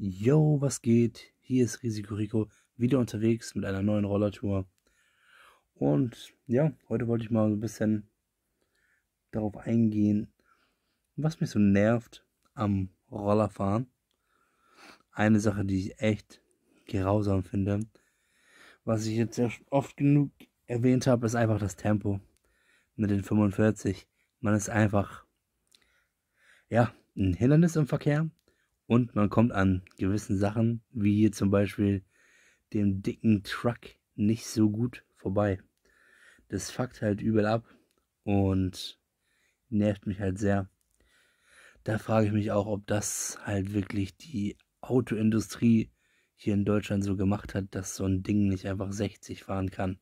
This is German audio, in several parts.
Yo, was geht? Hier ist Risiko Rico wieder unterwegs mit einer neuen Rollertour. Und ja, heute wollte ich mal so ein bisschen darauf eingehen, was mich so nervt am Rollerfahren. Eine Sache, die ich echt grausam finde, was ich jetzt oft genug erwähnt habe, ist einfach das Tempo mit den 45. Man ist einfach, ja, ein Hindernis im Verkehr. Und man kommt an gewissen Sachen, wie hier zum Beispiel dem dicken Truck, nicht so gut vorbei. Das fuckt halt übel ab und nervt mich halt sehr. Da frage ich mich auch, ob das halt wirklich die Autoindustrie hier in Deutschland so gemacht hat, dass so ein Ding nicht einfach 60 fahren kann.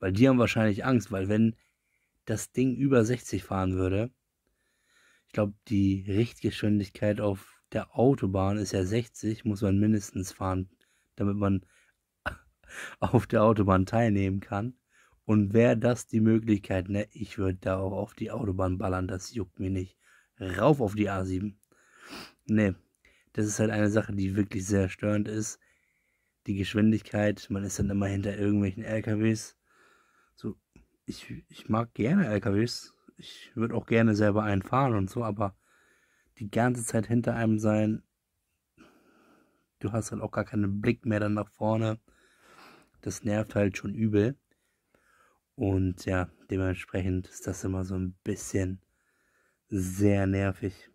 Weil die haben wahrscheinlich Angst, weil wenn das Ding über 60 fahren würde, ich glaube, die Richtgeschwindigkeit auf der Autobahn ist ja 60, muss man mindestens fahren, damit man auf der Autobahn teilnehmen kann. Und wäre das die Möglichkeit, ne, ich würde da auch auf die Autobahn ballern, das juckt mir nicht. Rauf auf die A7. Ne, das ist halt eine Sache, die wirklich sehr störend ist. Die Geschwindigkeit, man ist dann immer hinter irgendwelchen LKWs. So, ich, ich mag gerne LKWs. Ich würde auch gerne selber einen fahren und so, aber die ganze Zeit hinter einem sein. Du hast halt auch gar keinen Blick mehr dann nach vorne. Das nervt halt schon übel. Und ja, dementsprechend ist das immer so ein bisschen sehr nervig.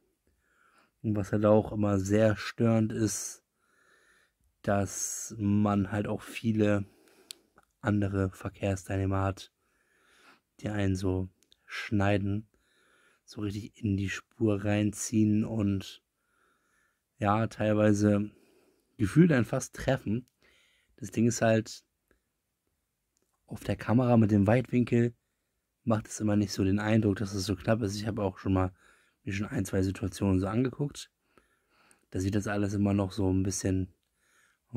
Und was halt auch immer sehr störend ist, dass man halt auch viele andere Verkehrsteilnehmer hat, die einen so schneiden so richtig in die Spur reinziehen und ja, teilweise gefühlt einen fast treffen. Das Ding ist halt, auf der Kamera mit dem Weitwinkel macht es immer nicht so den Eindruck, dass es so knapp ist. Ich habe auch schon mal mir schon ein, zwei Situationen so angeguckt. Da sieht das alles immer noch so ein bisschen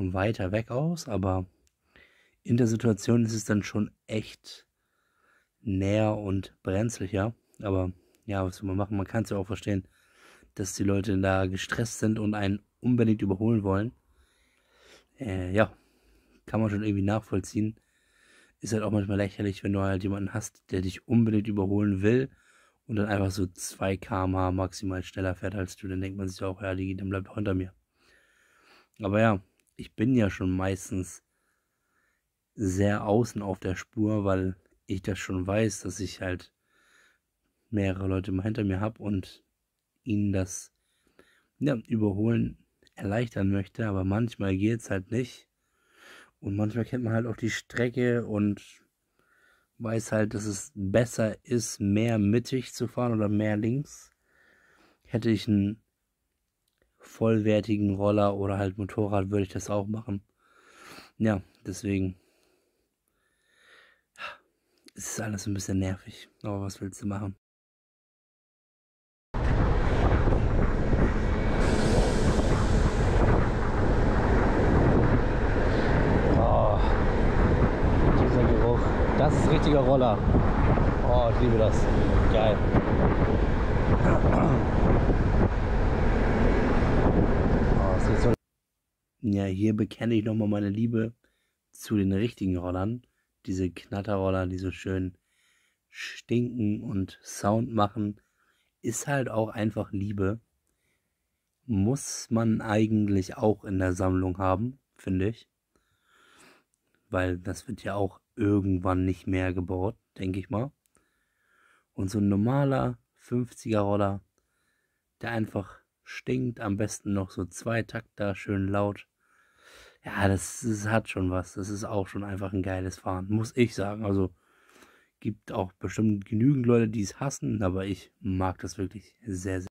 weiter weg aus, aber in der Situation ist es dann schon echt näher und brenzlicher. Aber ja, was soll man machen? Man kann es ja auch verstehen, dass die Leute da gestresst sind und einen unbedingt überholen wollen. Äh, ja, kann man schon irgendwie nachvollziehen. Ist halt auch manchmal lächerlich, wenn du halt jemanden hast, der dich unbedingt überholen will und dann einfach so 2 km maximal schneller fährt als du. Dann denkt man sich auch, ja, die, dann bleibt auch hinter mir. Aber ja, ich bin ja schon meistens sehr außen auf der Spur, weil ich das schon weiß, dass ich halt mehrere Leute mal hinter mir habe und ihnen das ja, Überholen erleichtern möchte, aber manchmal geht es halt nicht. Und manchmal kennt man halt auch die Strecke und weiß halt, dass es besser ist, mehr mittig zu fahren oder mehr links. Hätte ich einen vollwertigen Roller oder halt Motorrad, würde ich das auch machen. Ja, deswegen es ist alles ein bisschen nervig, aber was willst du machen? das ist richtiger Roller. Oh, ich liebe das. Geil. Oh, so ja, hier bekenne ich nochmal meine Liebe zu den richtigen Rollern. Diese Knatterroller, die so schön stinken und Sound machen, ist halt auch einfach Liebe. Muss man eigentlich auch in der Sammlung haben, finde ich. Weil das wird ja auch irgendwann nicht mehr gebaut, denke ich mal. Und so ein normaler 50er Roller, der einfach stinkt, am besten noch so zwei Takter, schön laut. Ja, das, das hat schon was. Das ist auch schon einfach ein geiles Fahren, muss ich sagen. Also gibt auch bestimmt genügend Leute, die es hassen, aber ich mag das wirklich sehr, sehr.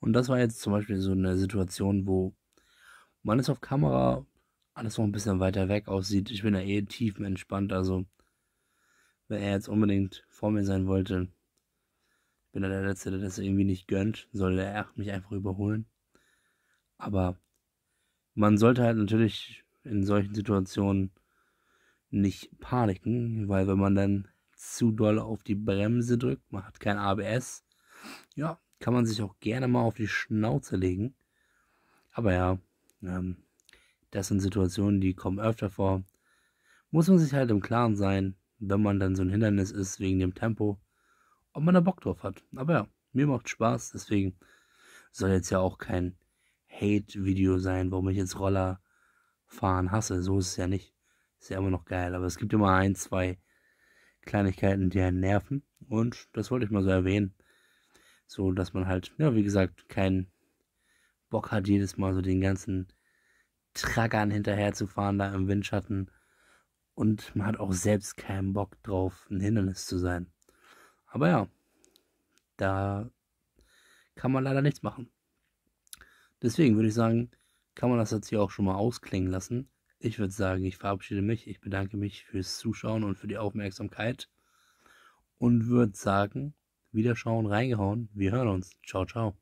Und das war jetzt zum Beispiel so eine Situation, wo man ist auf Kamera alles noch ein bisschen weiter weg aussieht. Ich bin da eh tiefenentspannt, also wenn er jetzt unbedingt vor mir sein wollte, bin da der Letzte, der das irgendwie nicht gönnt, soll er mich einfach überholen. Aber man sollte halt natürlich in solchen Situationen nicht paniken, weil wenn man dann zu doll auf die Bremse drückt, man hat kein ABS, ja, kann man sich auch gerne mal auf die Schnauze legen. Aber ja, ähm, das sind Situationen, die kommen öfter vor. Muss man sich halt im Klaren sein, wenn man dann so ein Hindernis ist wegen dem Tempo, ob man da Bock drauf hat. Aber ja, mir macht Spaß, deswegen soll jetzt ja auch kein Hate-Video sein, warum ich jetzt Roller fahren hasse. So ist es ja nicht. Ist ja immer noch geil, aber es gibt immer ein, zwei Kleinigkeiten, die einen nerven. Und das wollte ich mal so erwähnen. So, dass man halt, ja, wie gesagt, keinen Bock hat, jedes Mal so den ganzen Trackern hinterherzufahren da im Windschatten. Und man hat auch selbst keinen Bock drauf, ein Hindernis zu sein. Aber ja, da kann man leider nichts machen. Deswegen würde ich sagen, kann man das jetzt hier auch schon mal ausklingen lassen. Ich würde sagen, ich verabschiede mich. Ich bedanke mich fürs Zuschauen und für die Aufmerksamkeit. Und würde sagen, wieder schauen, reingehauen. Wir hören uns. Ciao, ciao.